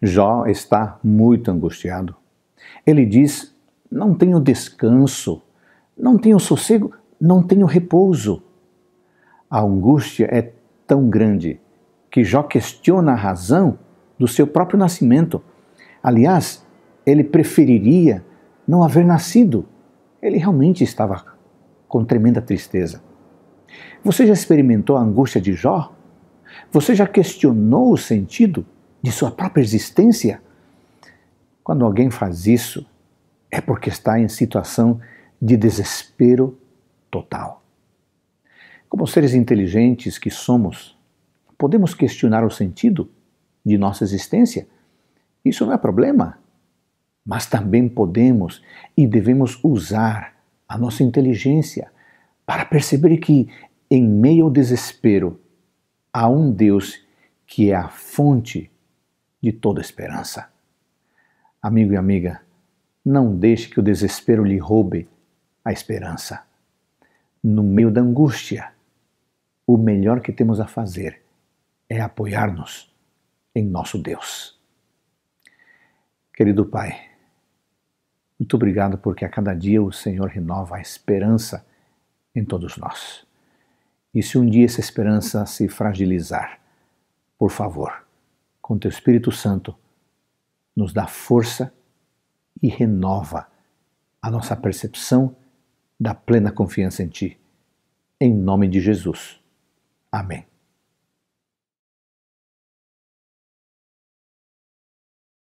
Jó está muito angustiado. Ele diz: Não tenho descanso, não tenho sossego, não tenho repouso. A angústia é tão grande que Jó questiona a razão do seu próprio nascimento. Aliás, ele preferiria não haver nascido. Ele realmente estava com tremenda tristeza. Você já experimentou a angústia de Jó? Você já questionou o sentido de sua própria existência. Quando alguém faz isso, é porque está em situação de desespero total. Como seres inteligentes que somos, podemos questionar o sentido de nossa existência. Isso não é problema. Mas também podemos e devemos usar a nossa inteligência para perceber que, em meio ao desespero, há um Deus que é a fonte de toda esperança. Amigo e amiga, não deixe que o desespero lhe roube a esperança. No meio da angústia, o melhor que temos a fazer é apoiar-nos em nosso Deus. Querido Pai, muito obrigado porque a cada dia o Senhor renova a esperança em todos nós. E se um dia essa esperança se fragilizar, por favor, com teu Espírito Santo, nos dá força e renova a nossa percepção da plena confiança em Ti. Em nome de Jesus. Amém.